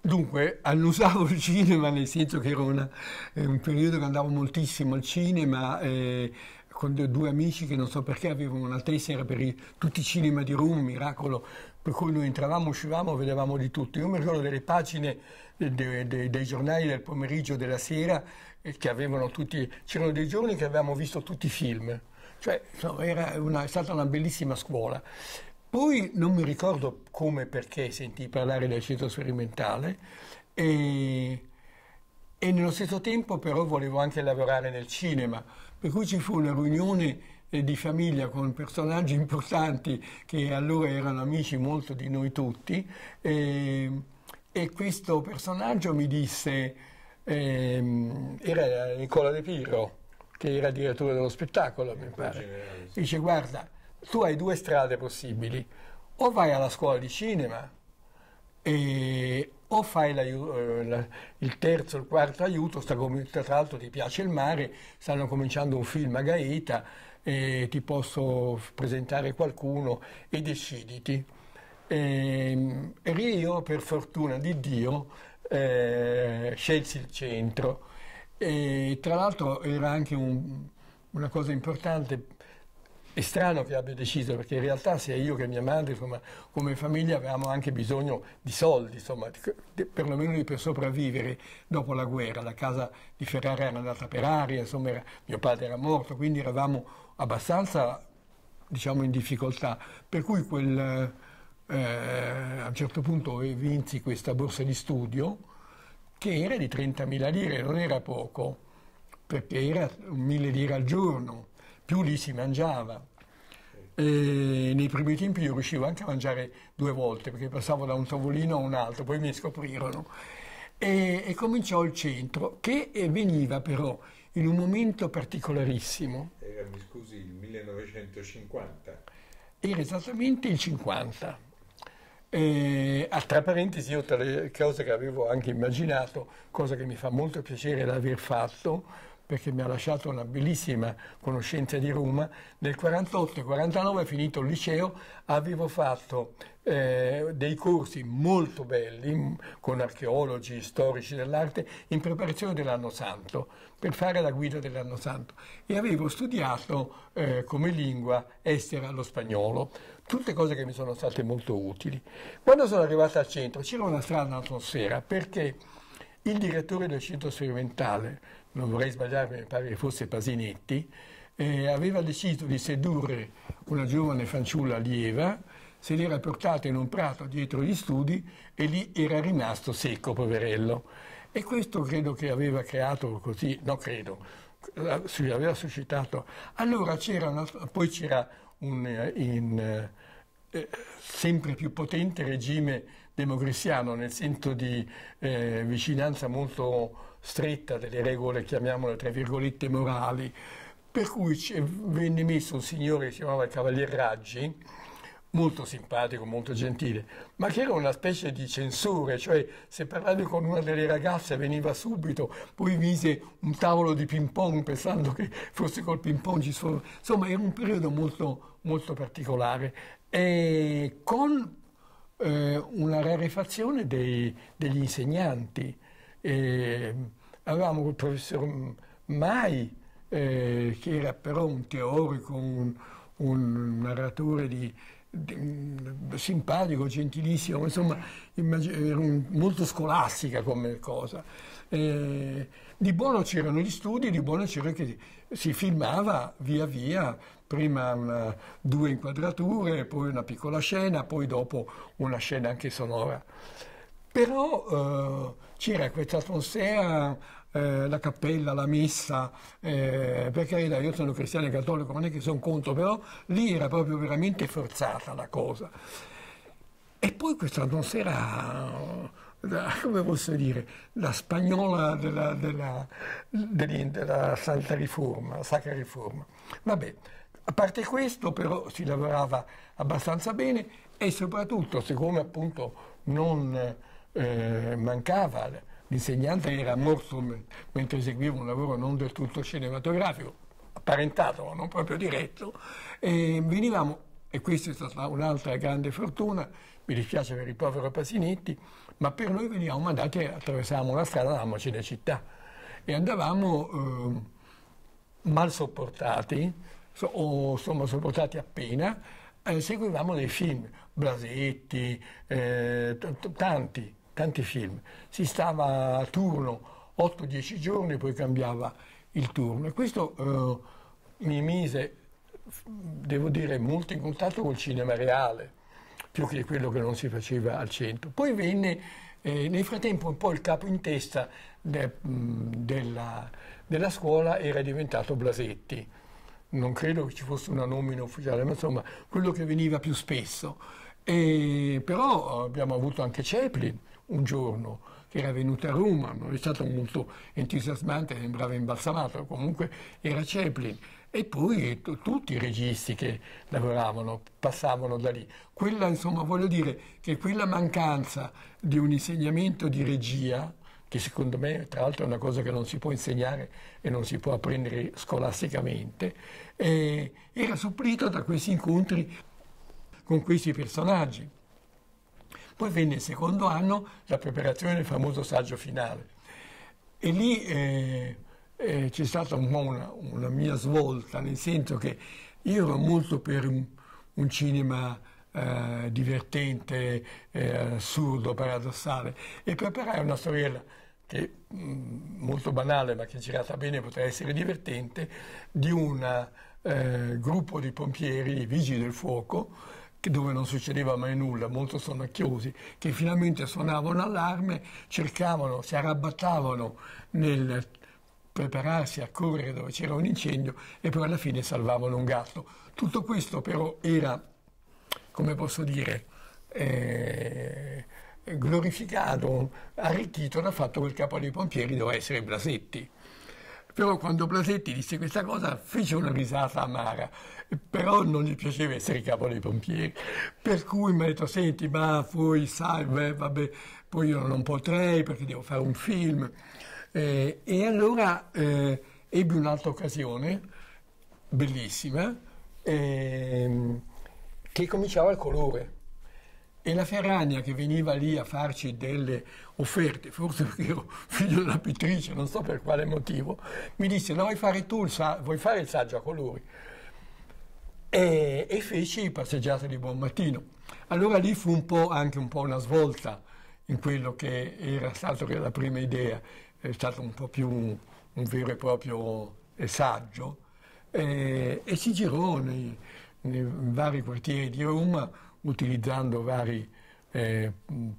Dunque, annusavo il cinema nel senso che era una, eh, un periodo che andavo moltissimo al cinema eh, con due amici che non so perché avevano una tessera per i, tutti i cinema di Roma, miracolo, per cui noi entravamo, uscivamo, vedevamo di tutto. Io mi ricordo delle pagine de, de, dei giornali del pomeriggio, e della sera, eh, che avevano tutti, c'erano dei giorni che avevamo visto tutti i film. Cioè, insomma, era una, è stata una bellissima scuola. Poi non mi ricordo come e perché sentì parlare del centro sperimentale e, e, nello stesso tempo però volevo anche lavorare nel cinema, per cui ci fu una riunione eh, di famiglia con personaggi importanti che allora erano amici molto di noi tutti e, e questo personaggio mi disse, ehm, era Nicola De Pirro che era direttore dello spettacolo, mi pare, dice guarda, tu hai due strade possibili. O vai alla scuola di cinema e, o fai eh, il terzo, il quarto aiuto, sta, tra l'altro ti piace il mare, stanno cominciando un film a Gaeta, ti posso presentare qualcuno e deciditi. E, ehm, e io, per fortuna di Dio, eh, scelsi il centro. E, tra l'altro era anche un, una cosa importante è strano che abbia deciso, perché in realtà sia io che mia madre, insomma, come famiglia avevamo anche bisogno di soldi, insomma, di, perlomeno di per sopravvivere dopo la guerra. La casa di Ferrara era andata per aria, insomma, era, mio padre era morto, quindi eravamo abbastanza, diciamo, in difficoltà. Per cui quel, eh, a un certo punto vinsi questa borsa di studio, che era di 30.000 lire, non era poco, perché era 1.000 lire al giorno più lì si mangiava. E eh, nei primi tempi io riuscivo anche a mangiare due volte perché passavo da un tavolino a un altro, poi mi scoprirono. E, e cominciò il centro che eh, veniva però in un momento particolarissimo. Era, eh, mi scusi, il 1950? Era esattamente il 50. E, tra parentesi, io tra le cose che avevo anche immaginato, cosa che mi fa molto piacere l'aver fatto, perché mi ha lasciato una bellissima conoscenza di Roma. Nel 48-49, finito il liceo, avevo fatto eh, dei corsi molto belli con archeologi, storici dell'arte, in preparazione dell'anno santo, per fare la guida dell'anno santo. E avevo studiato eh, come lingua estera lo spagnolo, tutte cose che mi sono state molto utili. Quando sono arrivata al centro c'era una strana atmosfera, perché il direttore del centro sperimentale, non vorrei sbagliarmi, mi pare che fosse Pasinetti, eh, aveva deciso di sedurre una giovane fanciulla allieva, se l'era portata in un prato dietro gli studi e lì era rimasto secco, poverello. E questo credo che aveva creato così, no credo, si aveva suscitato. Allora c'era, una, poi c'era un eh, in, eh, sempre più potente regime democristiano nel senso di eh, vicinanza molto stretta delle regole, chiamiamole tra virgolette, morali, per cui venne messo un signore che si chiamava il Cavalier Raggi, molto simpatico, molto gentile, ma che era una specie di censore, cioè se parlavi con una delle ragazze veniva subito, poi mise un tavolo di ping pong pensando che fosse col ping pong ci sono... Insomma era un periodo molto, molto particolare. E con eh, una rarefazione dei, degli insegnanti. E avevamo il professor Mai, eh, che era però un teorico, un, un narratore di, simpatico, gentilissimo, insomma era molto scolastica come cosa. Eh, di buono c'erano gli studi, di buono c'era che si filmava via via prima una, due inquadrature, poi una piccola scena, poi dopo una scena anche sonora. Però eh, c'era questa atmosfera, eh, la cappella, la messa, eh, per io sono cristiano e cattolico, non è che sono contro, però lì era proprio veramente forzata la cosa. E poi questa atmosfera... come posso dire, la spagnola della, della, della Santa Riforma, Sacra Riforma. Vabbè, a parte questo però si lavorava abbastanza bene e soprattutto siccome appunto non eh, mancava l'insegnante era morto mentre eseguiva un lavoro non del tutto cinematografico, apparentato ma non proprio diretto, e venivamo, e questa è stata un'altra grande fortuna, mi dispiace per il povero Pasinetti, ma per noi venivamo mandati, attraversavamo la strada, andavamo a Cinecittà e andavamo eh, mal sopportati, o insomma sono sopportati appena, eh, seguivamo dei film, Blasetti, eh, tanti, tanti film. Si stava a turno 8-10 giorni, poi cambiava il turno. E questo eh, mi mise, devo dire, molto in contatto col cinema reale, più che quello che non si faceva al centro. Poi venne eh, nel frattempo un po' il capo in testa de, mh, della, della, scuola era diventato Blasetti non credo che ci fosse una nomina ufficiale, ma insomma quello che veniva più spesso. E, però abbiamo avuto anche Chaplin un giorno che era venuto a Roma, non è stato molto entusiasmante, sembrava imbalsamato, comunque era Chaplin. E poi tutti i registi che lavoravano passavano da lì. Quella, insomma, voglio dire che quella mancanza di un insegnamento di regia che secondo me tra l'altro è una cosa che non si può insegnare e non si può apprendere scolasticamente, eh, era supplito da questi incontri con questi personaggi. Poi venne il secondo anno la preparazione del famoso saggio finale e lì eh, eh, c'è stata un po' una, una, mia svolta, nel senso che io ero molto per un, un cinema eh, divertente, eh, assurdo, paradossale e preparai una storiella che mm, molto banale ma che girata bene potrà essere divertente di un eh, gruppo di pompieri, vigili del fuoco dove non succedeva mai nulla, molto sonnacchiosi, che finalmente suonavano allarme, cercavano, si arrabbattavano nel prepararsi a correre dove c'era un incendio e poi alla fine salvavano un gatto. Tutto questo però era come posso dire, eh, glorificato, arricchito dal fatto che il capo dei pompieri doveva essere Blasetti. Però quando Blasetti disse questa cosa fece una risata amara, però non gli piaceva essere capo dei pompieri. Per cui mi ha detto, senti, ma poi sai, beh, vabbè, poi io non potrei perché devo fare un film. Eh, e allora eh, ebbi un'altra occasione, bellissima, ehm, che cominciava il colore. E la Ferragna che veniva lì a farci delle offerte, forse perché ero figlio della pittrice, non so per quale motivo, mi disse, no, vuoi fare tu il, sa- vuoi fare il saggio a colori? E, e feci passeggiate di buon mattino. Allora lì fu un po' anche un po' una svolta in quello che era stato che la prima idea, è stato un po' più un, un vero e proprio eh, saggio, e, e si girò nei, nei vari quartieri di Roma utilizzando vari, eh,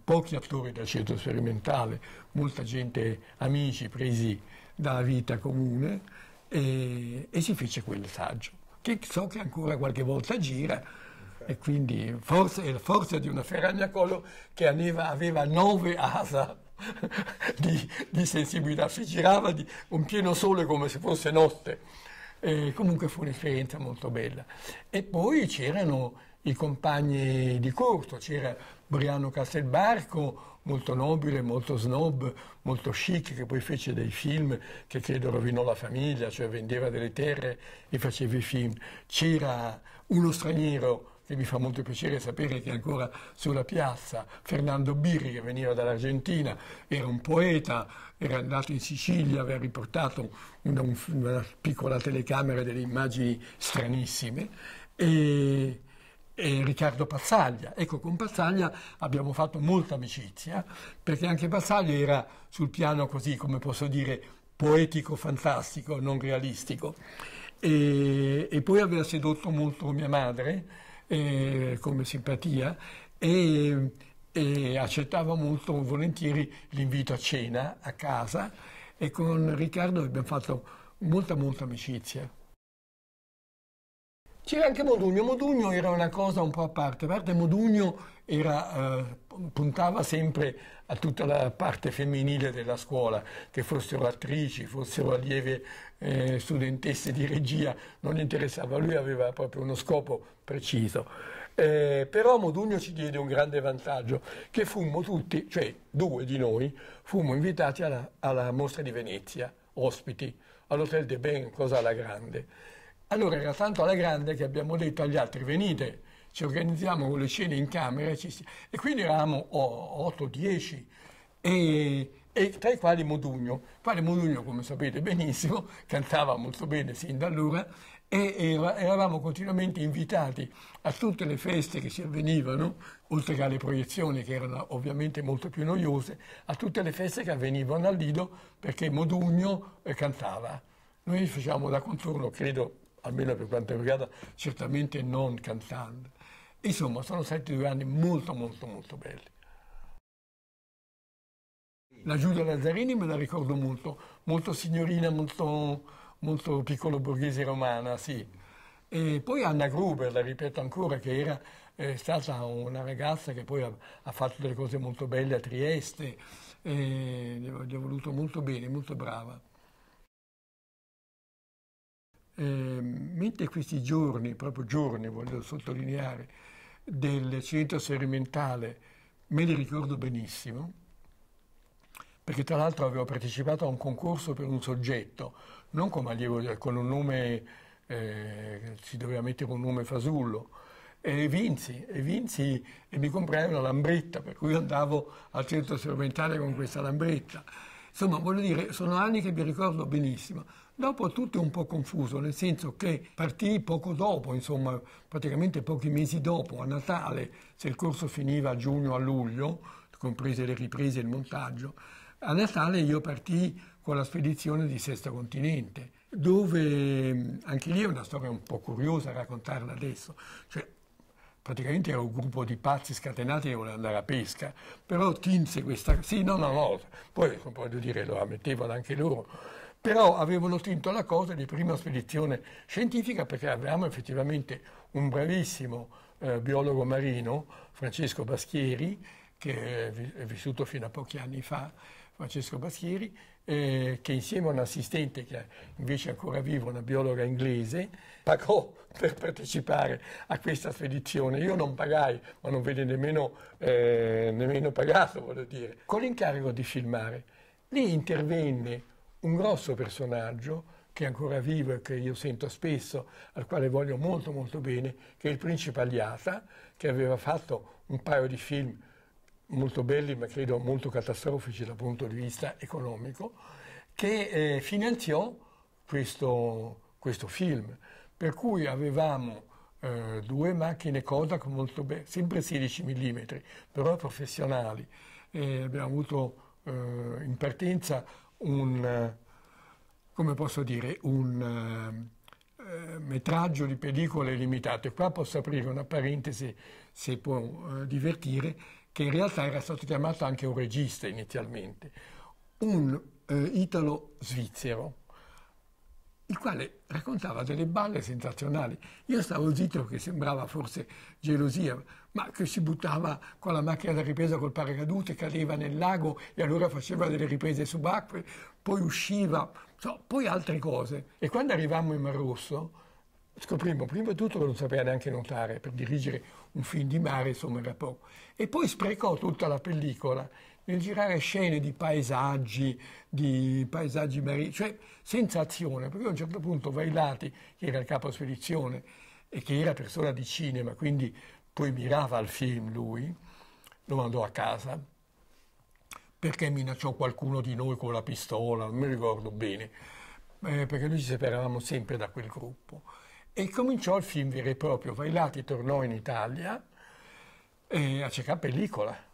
pochi attori del centro sperimentale, molta gente, amici presi dalla vita comune e, e si fece quel saggio, che so che ancora qualche volta gira e quindi forse è la forza di una ferragna collo che aveva, aveva nove asa. di, di sensibilità, si girava di, un pieno sole come se fosse notte. Eh, comunque fu un'esperienza molto bella. E poi c'erano i compagni di corto, c'era Briano Castelbarco, molto nobile, molto snob, molto chic, che poi fece dei film che credo rovinò la famiglia, cioè vendeva delle terre e faceva i film. C'era uno straniero e mi fa molto piacere sapere che ancora sulla piazza Fernando Birri che veniva dall'Argentina, era un poeta, era andato in Sicilia, aveva riportato una, una piccola telecamera delle immagini stranissime e, e Riccardo Passaglia. Ecco, con Passaglia abbiamo fatto molta amicizia, perché anche Passaglia era sul piano così, come posso dire, poetico fantastico, non realistico. E, e poi aveva sedotto molto mia madre, eh, come simpatia e, e accettava molto volentieri l'invito a cena a casa e con Riccardo abbiamo fatto molta molta amicizia. C'era anche Modugno, Modugno era una cosa un po' a parte, a parte Modugno era, eh, puntava sempre a tutta la parte femminile della scuola, che fossero attrici, fossero allieve eh, studentesse di regia, non interessava, lui aveva proprio uno scopo preciso. Eh, però Modugno ci diede un grande vantaggio, che fummo tutti, cioè due di noi, fummo invitati alla, alla mostra di Venezia, ospiti, all'Hotel de Ben, cosa alla grande. Allora era tanto alla grande che abbiamo detto agli altri venite, ci organizziamo con le cene in camera e quindi eravamo 8-10 e, e, tra i quali Modugno. Quale Modugno, come sapete benissimo, cantava molto bene sin da allora e eravamo continuamente invitati a tutte le feste che si avvenivano, oltre che alle proiezioni che erano ovviamente molto più noiose, a tutte le feste che avvenivano al Lido perché Modugno eh, cantava. Noi facciamo da contorno, credo, almeno per quanto riguarda, certamente non cantando. Insomma, sono stati due anni molto, molto, molto belli. La Giulia Lazzarini me la ricordo molto, molto signorina, molto, molto piccolo borghese romana, sì. E poi Anna Gruber, la ripeto ancora, che era è stata una ragazza che poi ha, ha, fatto delle cose molto belle a Trieste, gli ho voluto molto bene, molto brava. E mentre questi giorni, proprio giorni voglio sottolineare, del centro sperimentale me li ricordo benissimo, perché tra l'altro avevo partecipato a un concorso per un soggetto, non come allievo, con un nome, eh, si doveva mettere un nome fasullo, e vinsi, e vinsi e mi comprai una lambretta, per cui andavo al centro sperimentale con questa lambretta. Insomma, voglio dire, sono anni che mi ricordo benissimo. Dopo tutto è un po' confuso, nel senso che partì poco dopo, insomma, praticamente pochi mesi dopo, a Natale, se il corso finiva a giugno, o a luglio, comprese le riprese e il montaggio, a Natale io partì con la spedizione di Sesto Continente, dove mm, anche lì è una storia un po' curiosa raccontarla adesso, cioè, praticamente era un gruppo di pazzi scatenati che volevano andare a pesca, però tinse questa... Sì, no, no, no, poi voglio dire, lo ammettevano anche loro, però avevano tinto la cosa di prima spedizione scientifica perché avevamo effettivamente un bravissimo eh, biologo marino, Francesco Baschieri, che è vissuto fino a pochi anni fa, Francesco Baschieri, eh, che insieme a un assistente che invece ancora vivo, una biologa inglese, pagò per partecipare a questa spedizione. Io non pagai, ma non venne nemmeno, eh, nemmeno pagato, voglio dire, con l'incarico di filmare. Lì intervenne un grosso personaggio che è ancora vivo e che io sento spesso, al quale voglio molto molto bene, che è il principe Aliata, che aveva fatto un paio di film molto belli, ma credo molto catastrofici dal punto di vista economico, che eh, finanziò questo, questo, film. Per cui avevamo eh, due macchine Kodak molto belle, sempre 16 mm, però professionali. Eh, abbiamo avuto eh, in partenza un, eh, come posso dire, un eh, eh metraggio di pellicole limitato. E qua posso aprire una parentesi, se può eh, divertire, che in realtà era stato chiamato anche un regista inizialmente, un eh, italo-svizzero il quale raccontava delle balle sensazionali. Io stavo zitto che sembrava forse gelosia, ma che si buttava con la macchina da ripresa col paracadute, cadeva nel lago e allora faceva delle riprese subacquee, poi usciva, so, poi altre cose. E quando arrivammo in Mar Rosso scoprimmo prima di tutto che non sapeva neanche nuotare, per dirigere un film di mare insomma era poco. E poi sprecò tutta la pellicola nel girare scene di paesaggi, di paesaggi marini, cioè sensazione, perché a un certo punto Vailati, che era il capo spedizione e che era persona di cinema, quindi poi mirava al film lui, lo mandò a casa perché minacciò qualcuno di noi con la pistola, non mi ricordo bene, eh, perché noi ci separavamo sempre da quel gruppo. E cominciò il film vero e proprio. Vailati tornò in Italia eh, a cercare pellicola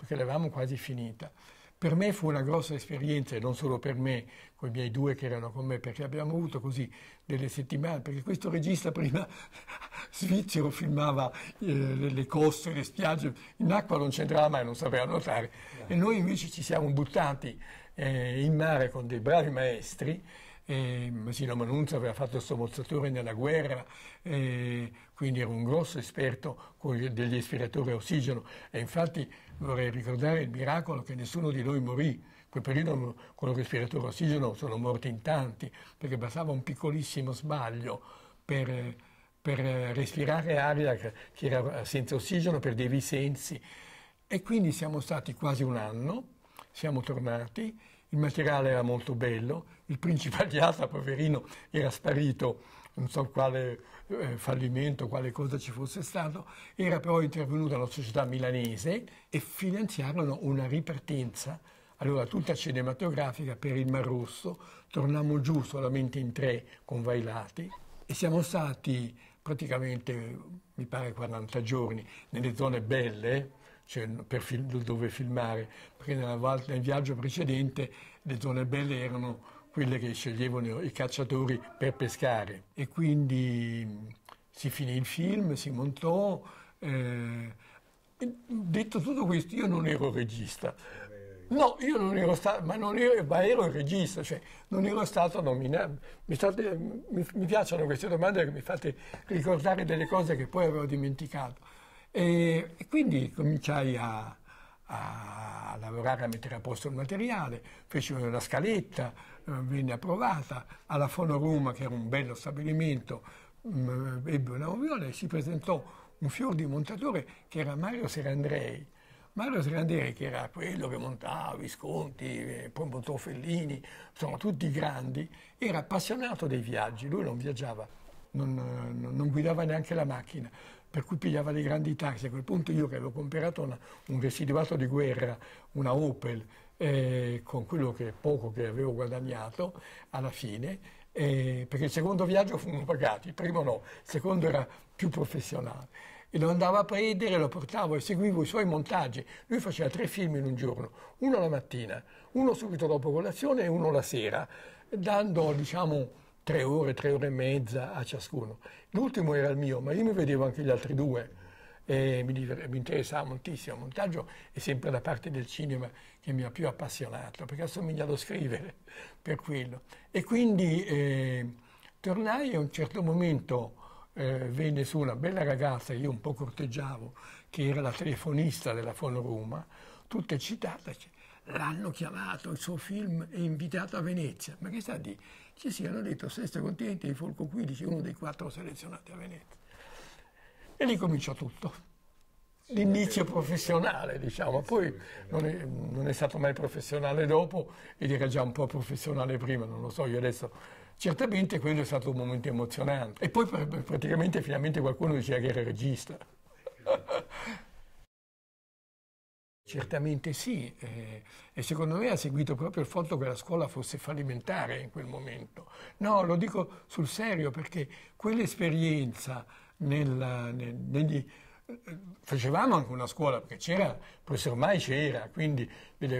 perché l'avevamo quasi finita. Per me fu una grossa esperienza, e non solo per me, con i miei due che erano con me, perché abbiamo avuto così delle settimane, perché questo regista prima svizzero filmava eh, le coste, le spiagge, in acqua non c'entrava mai, non sapeva nuotare, e noi invece ci siamo buttati eh, in mare con dei bravi maestri, eh, Masino Manunza aveva fatto il sommozzatore nella guerra, eh, quindi era un grosso esperto degli ispiratori a ossigeno e infatti vorrei ricordare il miracolo che nessuno di noi morì. quel periodo con lo respiratore a ossigeno sono morti in tanti perché bastava un piccolissimo sbaglio per, per respirare aria che era senza ossigeno, perdevi i sensi. E quindi siamo stati quasi un anno, siamo tornati, il materiale era molto bello, il principale di Adiata, poverino, era sparito non so quale eh, fallimento, quale cosa ci fosse stato, era però intervenuta la società milanese e finanziarono una ripartenza, allora tutta cinematografica per il Mar Rosso, tornammo giù solamente in tre con Vailati e siamo stati praticamente, mi pare, 40 giorni nelle zone belle, cioè per film, dove filmare, perché nella, nel viaggio precedente le zone belle erano quelle che sceglievano i cacciatori per pescare. E quindi mm, si finì il film, si montò. Eh, detto tutto questo, io non ero regista. No, io non ero stato, ma, ero, ma ero il regista, cioè non ero stato nominato. Mi, state, mi, mi, piacciono queste domande che mi fate ricordare delle cose che poi avevo dimenticato. E, e quindi cominciai a, a, lavorare, a mettere a posto il materiale, feci una scaletta, eh, venne approvata, alla Fono Roma, che era un bello stabilimento, mm, eh, ebbe una oviola e si presentò un fior di montatore che era Mario Serandrei. Mario Serandrei, che era quello che montava Visconti, eh, poi montò Fellini, insomma tutti grandi, era appassionato dei viaggi, lui non viaggiava, non, non, non guidava neanche la macchina, per cui pigliava dei grandi taxi. A quel punto io che avevo comperato una, un residuato di guerra, una Opel, eh, con quello che poco che avevo guadagnato alla fine, eh, perché il secondo viaggio furono pagati, il primo no, il secondo era più professionale. E lo andavo a prendere, lo portavo e seguivo i suoi montaggi. Lui faceva tre film in un giorno, uno la mattina, uno subito dopo colazione e uno la sera, dando diciamo tre ore, tre ore e mezza a ciascuno. L'ultimo era il mio, ma io mi vedevo anche gli altri due e mi, mi interessava moltissimo. Il montaggio è sempre la parte del cinema che mi ha più appassionato, perché assomiglia allo scrivere, per quello. E quindi eh, tornai e a un certo momento eh, venne su una bella ragazza, io un po' corteggiavo, che era la telefonista della Fono Roma, tutta eccitata, l'hanno chiamato, il suo film è invitato a Venezia. Ma che sta a dire? Ci si hanno detto Sesto Continente di Folco 15, uno dei quattro selezionati a Venezia. E lì cominciò tutto. L'inizio professionale, diciamo, poi non è, non è stato mai professionale dopo ed era già un po' professionale prima, non lo so, io adesso certamente quello è stato un momento emozionante. E poi praticamente finalmente qualcuno diceva che era regista. certamente sì, eh, e secondo me ha seguito proprio il fatto che la scuola fosse fallimentare in quel momento. No, lo dico sul serio perché quell'esperienza nella, negli, eh, facevamo anche una scuola perché c'era, professor Mai c'era, quindi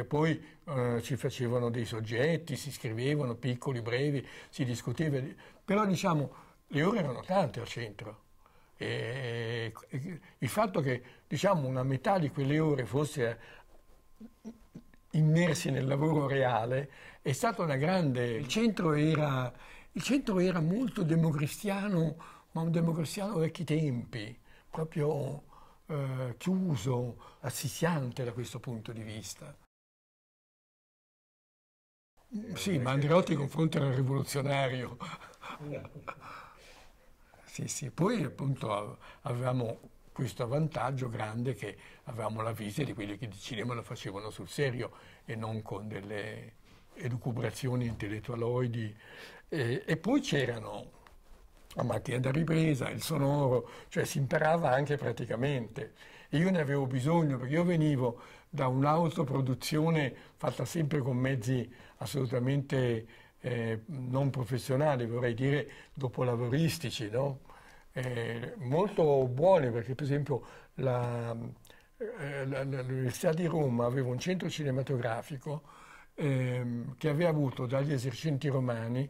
poi eh, ci facevano dei soggetti, si scrivevano piccoli, brevi, si discuteva, però diciamo le ore erano tante al centro. E, e, il fatto che diciamo una metà di quelle ore fosse eh, immersi nel lavoro reale è stata una grande... Il centro era, il centro era molto democristiano, ma un democristiano vecchi tempi, proprio eh, chiuso, asfissiante da questo punto di vista. Eh, sì, ma Andreotti in confronto era rivoluzionario. sì, sì, poi appunto avevamo questo vantaggio grande che avevamo la visita di quelli che di cinema lo facevano sul serio e non con delle elucubrazioni intellettualoidi. E, e poi c'erano la mattina da ripresa, il sonoro, cioè si imparava anche praticamente. E io ne avevo bisogno perché io venivo da un'autoproduzione fatta sempre con mezzi assolutamente eh, non professionali, vorrei dire dopolavoristici, no? eh, molto buoni perché per esempio eh, l'Università eh, di Roma aveva un centro cinematografico ehm, che aveva avuto dagli esercenti romani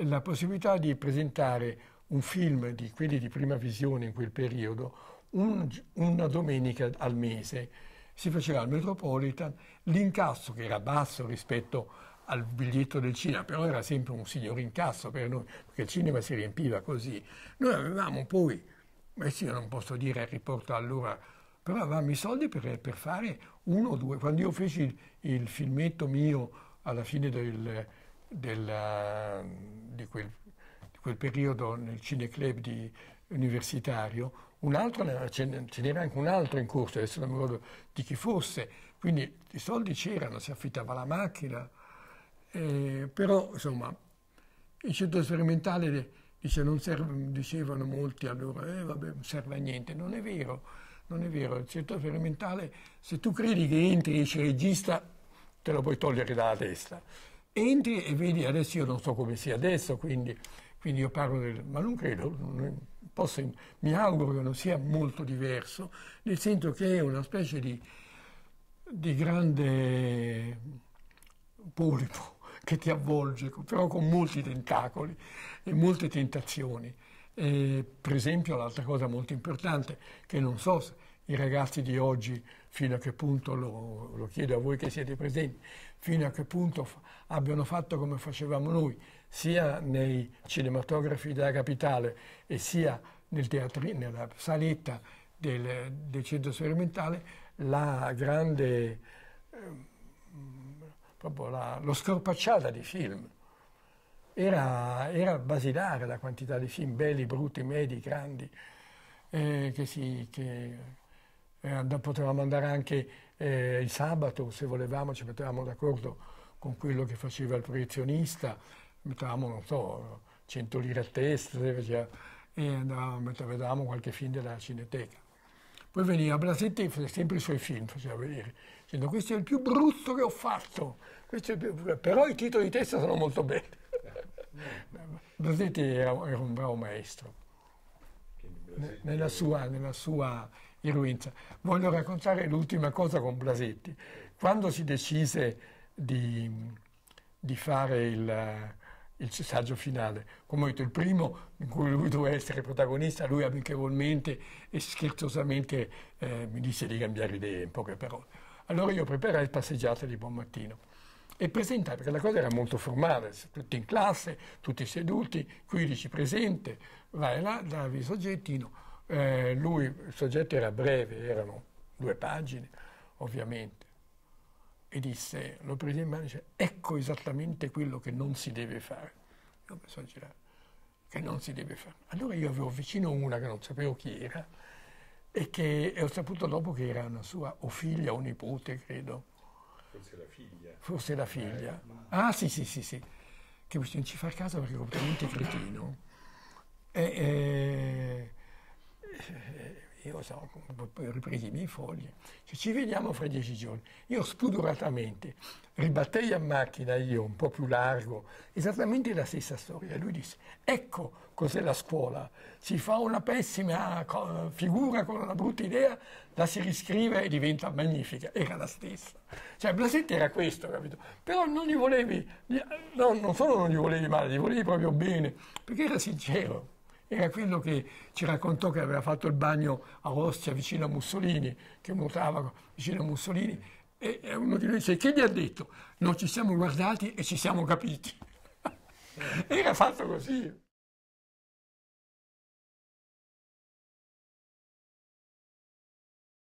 la possibilità di presentare un film di quelli di prima visione in quel periodo un, una domenica al mese. Si faceva al Metropolitan, l'incasso che era basso rispetto al biglietto del cinema, però era sempre un signor incasso per noi, perché il cinema si riempiva così. Noi avevamo poi, adesso eh io non posso dire riporto allora, però avevamo i soldi per, per fare uno o due. Quando io feci il, il filmetto mio alla fine del della, di, quel, di, quel, periodo nel cineclub di, universitario, un altro, ce n'era anche un altro in corso, adesso non mi ricordo di chi fosse, quindi i soldi c'erano, si affittava la macchina, eh, però insomma il centro sperimentale dice, serve, dicevano molti allora, eh, vabbè, non serve a niente, non è vero, non è vero, il centro sperimentale se tu credi che entri e esci regista te lo puoi togliere dalla testa entri e vedi, adesso io non so come sia adesso, quindi, quindi io parlo del... ma non credo, posso, mi auguro che non sia molto diverso, nel senso che è una specie di, di grande polipo che ti avvolge, però con molti tentacoli e molte tentazioni. E, per esempio, l'altra cosa molto importante, che non so se i ragazzi di oggi fino a che punto, lo, lo, chiedo a voi che siete presenti, fino a che punto abbiano fatto come facevamo noi, sia nei cinematografi della capitale e sia nel teatri, nella saletta del, del centro sperimentale, la grande, eh, proprio la, lo scorpacciata di film. Era, era, basilare la quantità di film, belli, brutti, medi, grandi, eh, che, si, che eh, potevamo andare anche eh, il sabato, se volevamo ci mettevamo d'accordo con quello che faceva il proiezionista, mettevamo, non so, 100 lire a testa, e andavamo, vedevamo qualche film della Cineteca. Poi veniva Blasetti e sempre i suoi film faceva vedere, dicendo questo è il più brutto che ho fatto, più... però i titoli di testa sono molto belli. Blasetti era, era un bravo maestro. Nella sua, nella sua, in Ruinza. Voglio raccontare l'ultima cosa con Blasetti. Quando si decise di, di fare il, il saggio finale, come ho detto, il primo in cui lui doveva essere protagonista, lui amichevolmente e scherzosamente eh, mi disse di cambiare idea, in poche parole. Allora io preparai passeggiate di buon mattino e presentai, perché la cosa era molto formale, tutti in classe, tutti seduti, 15 presente, vai là, davi il soggettino. Eh, lui, il soggetto era breve, erano due pagine ovviamente, e disse, lo prese in mano e dice, ecco esattamente quello che non si deve fare. Io mi sono girato, che non si deve fare. Allora io avevo vicino una che non sapevo chi era e che e ho saputo dopo che era una sua o figlia o nipote, credo. Forse la figlia. Forse la figlia. Eh, ma... Ah sì sì sì sì, che non ci fa caso perché è completamente cretino. E, e eh, eh, io sono ripresi i miei fogli, cioè, ci vediamo fra dieci giorni. Io spudoratamente ribattei a macchina, io un po' più largo, esattamente la stessa storia. Lui disse, ecco cos'è la scuola, si fa una pessima figura con una brutta idea, la si riscrive e diventa magnifica, era la stessa. Cioè Blasetti era questo, capito? Però non gli volevi, no, non solo non gli volevi male, gli volevi proprio bene, perché era sincero. Era quello che ci raccontò che aveva fatto il bagno a Ostia vicino a Mussolini, che nuotava vicino a Mussolini. E uno di noi dice, che gli ha detto? Non ci siamo guardati e ci siamo capiti. Era fatto così.